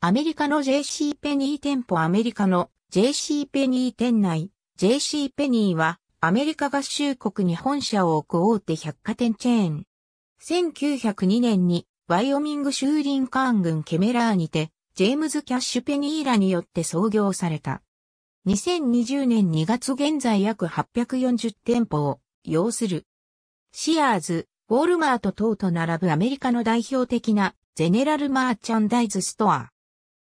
アメリカの JC ペニー店舗アメリカの JC ペニー店内 JC ペニーはアメリカ合衆国に本社を置く大手百貨店チェーン。1902年にワイオミング州林ン郡ケメラーにてジェームズ・キャッシュ・ペニーらによって創業された。2020年2月現在約840店舗を要する。シアーズ、ウォールマート等と並ぶアメリカの代表的なゼネラルマーチャンダイズストア。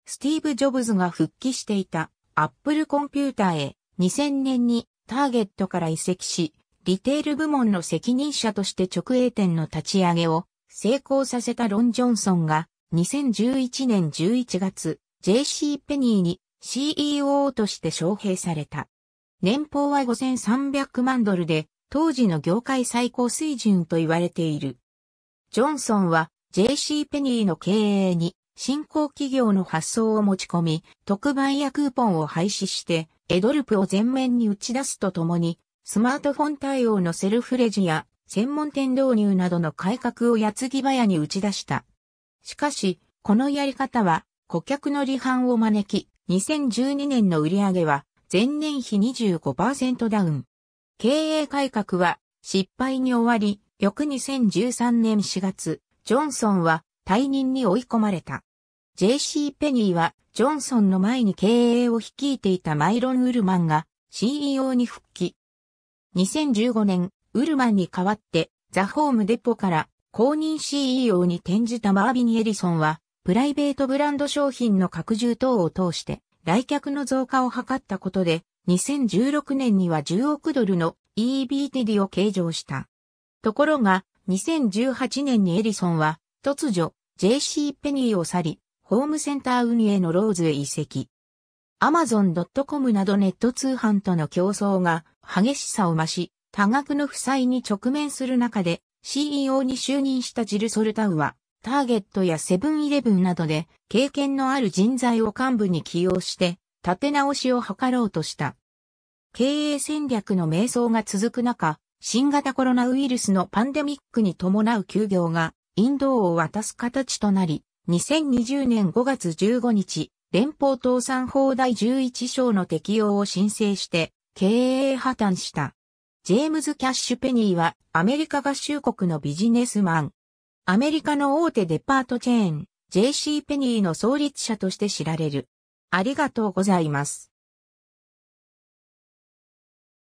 スティーブ・ジョブズが復帰していたアップルコンピューターへ2000年にターゲットから移籍し、リテール部門の責任者として直営店の立ち上げを成功させたロン・ジョンソンが2011年11月 JC ペニーに CEO として招聘された。年俸は5300万ドルで当時の業界最高水準と言われている。ジョンソンは JC ペニーの経営に新興企業の発想を持ち込み、特売やクーポンを廃止して、エドルプを全面に打ち出すとともに、スマートフォン対応のセルフレジや専門店導入などの改革をやつぎ早に打ち出した。しかし、このやり方は顧客の離反を招き、2012年の売上は前年比25%ダウン。経営改革は失敗に終わり、翌2013年4月、ジョンソンは退任に追い込まれた。JC ペニーは、ジョンソンの前に経営を率いていたマイロン・ウルマンが CEO に復帰。2015年、ウルマンに代わって、ザ・ホームデポから公認 CEO に転じたマービン・エリソンは、プライベートブランド商品の拡充等を通して、来客の増加を図ったことで、2016年には10億ドルの EBTD を計上した。ところが、2018年にエリソンは、突如、JC ペニーを去り、ホームセンター運営のローズへ移籍。Amazon.com などネット通販との競争が激しさを増し、多額の負債に直面する中で CEO に就任したジル・ソルタウは、ターゲットやセブンイレブンなどで経験のある人材を幹部に起用して立て直しを図ろうとした。経営戦略の迷走が続く中、新型コロナウイルスのパンデミックに伴う休業がインドを渡す形となり、2020年5月15日、連邦倒産法第11章の適用を申請して、経営破綻した。ジェームズ・キャッシュ・ペニーはアメリカ合衆国のビジネスマン。アメリカの大手デパートチェーン、JC ペニーの創立者として知られる。ありがとうございます。